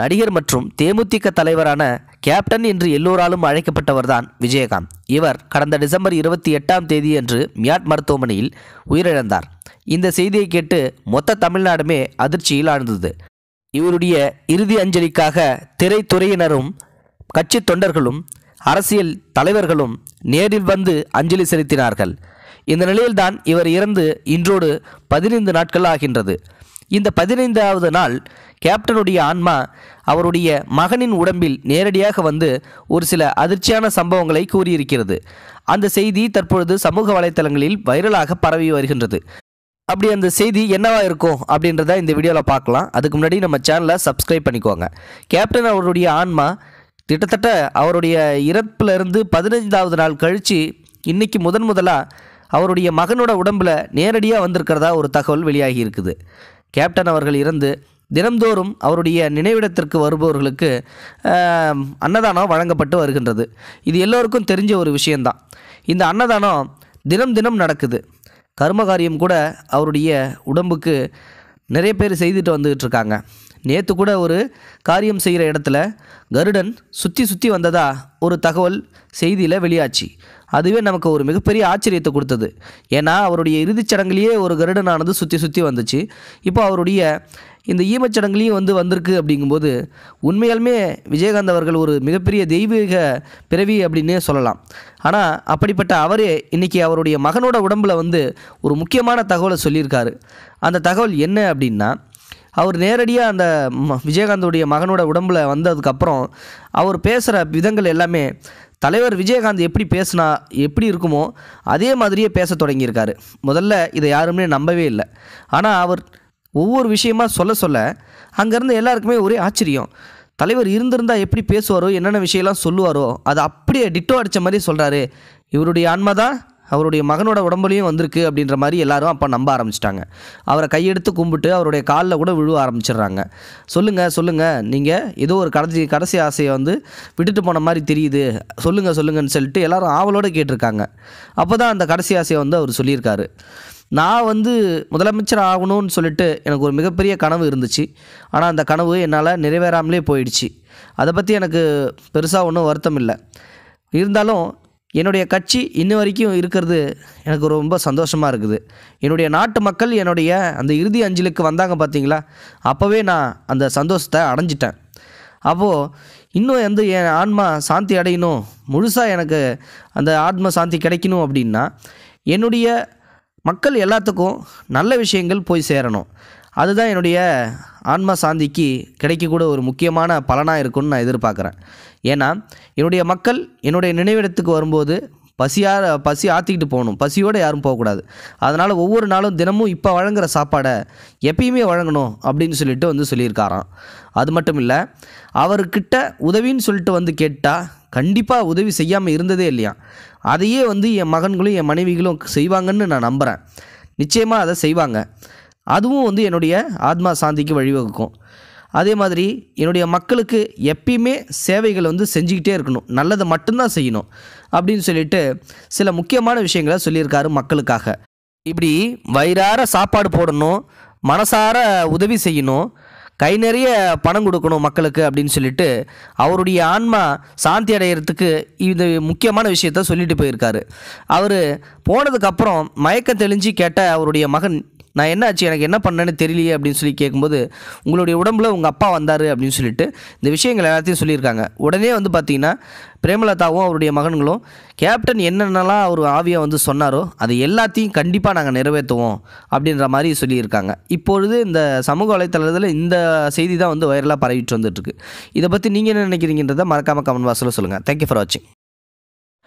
நடிகர் மற்றும் தேமுதிக தலைவரான கேப்டன் என்று எல்லோராலும் அழைக்கப்பட்டவர்தான் விஜயகாந்த் இவர் கடந்த டிசம்பர் இருபத்தி எட்டாம் தேதியன்று மியாட் மருத்துவமனையில் உயிரிழந்தார் இந்த செய்தியை கேட்டு மொத்த தமிழ்நாடுமே அதிர்ச்சியில் ஆழ்ந்தது இவருடைய இறுதி அஞ்சலிக்காக திரைத்துறையினரும் கட்சி தொண்டர்களும் அரசியல் தலைவர்களும் நேரில் வந்து அஞ்சலி செலுத்தினார்கள் இந்த நிலையில்தான் இவர் இறந்து இன்றோடு பதினைந்து நாட்கள் ஆகின்றது இந்த பதினைந்தாவது நாள் கேப்டனுடைய ஆன்மா அவருடைய மகனின் உடம்பில் நேரடியாக வந்து ஒரு சில அதிர்ச்சியான சம்பவங்களை கூறியிருக்கிறது அந்த செய்தி தற்பொழுது சமூக வலைத்தளங்களில் வைரலாக பரவி வருகின்றது அப்படி அந்த செய்தி என்னவா இருக்கும் அப்படின்றத இந்த வீடியோவில் பார்க்கலாம் அதுக்கு முன்னாடி நம்ம சேனலை சப்ஸ்கிரைப் பண்ணிக்கோங்க கேப்டன் அவருடைய ஆன்மா கிட்டத்தட்ட அவருடைய இறப்பிலிருந்து பதினைந்தாவது நாள் கழித்து இன்றைக்கி முதன் முதலாக அவருடைய மகனோட உடம்பில் நேரடியாக வந்திருக்கிறதா ஒரு தகவல் வெளியாகி இருக்குது கேப்டன் அவர்கள் இருந்து தினம்தோறும் அவருடைய நினைவிடத்திற்கு வருபவர்களுக்கு அன்னதானம் வழங்கப்பட்டு வருகின்றது இது எல்லோருக்கும் தெரிஞ்ச ஒரு விஷயந்தான் இந்த அன்னதானம் தினம் தினம் நடக்குது கர்மகாரியம் கூட அவருடைய உடம்புக்கு நிறைய பேர் செய்துட்டு வந்துக்கிட்டு இருக்காங்க நேற்று கூட ஒரு காரியம் செய்கிற இடத்துல கருடன் சுற்றி சுற்றி வந்ததாக ஒரு தகவல் செய்தியில் வெளியாச்சு அதுவே நமக்கு ஒரு மிகப்பெரிய ஆச்சரியத்தை கொடுத்தது ஏன்னா அவருடைய இறுதிச் சடங்குலேயே ஒரு கருடனானது சுற்றி சுற்றி வந்துச்சு இப்போ அவருடைய இந்த ஈமச்சடங்குலேயும் வந்து வந்திருக்கு அப்படிங்கும்போது உண்மையாலுமே விஜயகாந்த் அவர்கள் ஒரு மிகப்பெரிய தெய்வீக பிறவி அப்படின்னே சொல்லலாம் ஆனால் அப்படிப்பட்ட அவரே இன்றைக்கி அவருடைய மகனோட உடம்பில் வந்து ஒரு முக்கியமான தகவலை சொல்லியிருக்காரு அந்த தகவல் என்ன அப்படின்னா அவர் நேரடியாக அந்த விஜயகாந்தோடைய மகனோட உடம்பில் வந்ததுக்கப்புறம் அவர் பேசுகிற விதங்கள் எல்லாமே தலைவர் விஜயகாந்த் எப்படி பேசினா எப்படி இருக்குமோ அதே மாதிரியே பேச தொடங்கியிருக்காரு முதல்ல இதை யாருமே நம்பவே இல்லை ஆனால் அவர் ஒவ்வொரு விஷயமா சொல்ல சொல்ல அங்கேருந்து எல்லாருக்குமே ஒரே ஆச்சரியம் தலைவர் இருந்திருந்தால் எப்படி பேசுவாரோ என்னென்ன விஷயம்லாம் சொல்லுவாரோ அதை அப்படியே டிட்டோ அடித்த மாதிரி சொல்கிறாரு இவருடைய ஆன்மா தான் அவருடைய மகனோட உடம்புலையும் வந்திருக்கு அப்படின்ற மாதிரி எல்லாரும் அப்போ நம்ப ஆரம்பிச்சிட்டாங்க அவரை கையெடுத்து கும்பிட்டு அவருடைய காலில் கூட விழுவ ஆரம்பிச்சிடுறாங்க சொல்லுங்கள் சொல்லுங்கள் நீங்கள் ஏதோ ஒரு கடைசி கடைசி ஆசையை வந்து விட்டுட்டு போன மாதிரி தெரியுது சொல்லுங்கள் சொல்லுங்கன்னு சொல்லிட்டு எல்லாரும் ஆவலோடு கேட்டிருக்காங்க அப்போ தான் அந்த கடைசி ஆசையை வந்து அவர் சொல்லியிருக்காரு நான் வந்து முதலமைச்சர் ஆகணும்னு சொல்லிட்டு எனக்கு ஒரு மிகப்பெரிய கனவு இருந்துச்சு ஆனால் அந்த கனவு என்னால் நிறைவேறாமலே போயிடுச்சு அதை பற்றி எனக்கு பெருசாக ஒன்றும் வருத்தம் இல்லை இருந்தாலும் என்னுடைய கட்சி இன்ன வரைக்கும் இருக்கிறது எனக்கு ரொம்ப சந்தோஷமாக இருக்குது என்னுடைய நாட்டு மக்கள் என்னுடைய அந்த இறுதி அஞ்சலுக்கு வந்தாங்க பார்த்தீங்களா அப்போவே நான் அந்த சந்தோஷத்தை அடைஞ்சிட்டேன் அப்போது இன்னும் வந்து என் ஆன்மா சாந்தி அடையணும் முழுசாக எனக்கு அந்த ஆத்ம சாந்தி கிடைக்கணும் அப்படின்னா என்னுடைய மக்கள் எல்லாத்துக்கும் நல்ல விஷயங்கள் போய் சேரணும் அதுதான் என்னுடைய ஆன்மா சாந்திக்கு கிடைக்கக்கூட ஒரு முக்கியமான பலனாக இருக்கும்னு நான் எதிர்பார்க்குறேன் ஏன்னா என்னுடைய மக்கள் என்னுடைய நினைவிடத்துக்கு வரும்போது பசியாக பசி ஆற்றிக்கிட்டு போகணும் பசியோடு யாரும் போகக்கூடாது அதனால் ஒவ்வொரு நாளும் தினமும் இப்போ வழங்குகிற சாப்பாடை எப்பயுமே வழங்கணும் அப்படின்னு சொல்லிட்டு வந்து சொல்லியிருக்காராம் அது மட்டும் இல்லை அவர்கிட்ட உதவின்னு சொல்லிட்டு வந்து கேட்டால் கண்டிப்பாக உதவி செய்யாமல் இருந்ததே இல்லையா அதையே வந்து என் மகன்களும் என் மனைவிகளும் செய்வாங்கன்னு நான் நம்புகிறேன் நிச்சயமாக அதை செய்வாங்க அதுவும் வந்து என்னுடைய ஆத்மா சாந்திக்கு வழிவகுக்கும் அதே மாதிரி என்னுடைய மக்களுக்கு எப்பயுமே சேவைகள் வந்து செஞ்சுக்கிட்டே இருக்கணும் நல்லதை மட்டும்தான் செய்யணும் அப்படின்னு சொல்லிட்டு சில முக்கியமான விஷயங்களை சொல்லியிருக்காரு மக்களுக்காக இப்படி வயிறார சாப்பாடு போடணும் மனசார உதவி செய்யணும் கை நிறைய பணம் கொடுக்கணும் மக்களுக்கு அப்படின்னு சொல்லிட்டு அவருடைய ஆன்மா சாந்தி அடையிறதுக்கு இந்த முக்கியமான விஷயத்த சொல்லிட்டு போயிருக்காரு அவர் போனதுக்கப்புறம் மயக்கம் தெளிஞ்சு கேட்ட அவருடைய மகன் நான் என்ன ஆச்சு எனக்கு என்ன பண்ணேன்னு தெரியலையே அப்படின்னு சொல்லி கேட்கும்போது உங்களுடைய உடம்புல உங்கள் அப்பா வந்தார் அப்படின்னு சொல்லிட்டு இந்த விஷயங்கள் எல்லாத்தையும் சொல்லியிருக்காங்க உடனே வந்து பார்த்தீங்கன்னா பிரேமலதாவும் அவருடைய மகன்களும் கேப்டன் என்னென்னலாம் அவர் ஆவியாக வந்து சொன்னாரோ அதை எல்லாத்தையும் கண்டிப்பாக நாங்கள் நிறைவேற்றுவோம் அப்படின்ற மாதிரி சொல்லியிருக்காங்க இப்பொழுது இந்த சமூக வலைத்தளத்தில் இந்த செய்தி தான் வந்து வைரலாக பரவிட்டு வந்துட்டுருக்கு இதை பற்றி நீங்கள் என்ன நினைக்கிறீங்கன்றதை மறக்காமல் கமெண்ட் பாக்ஸில் சொல்லுங்கள் தேங்க்யூ ஃபார் வாட்சிங்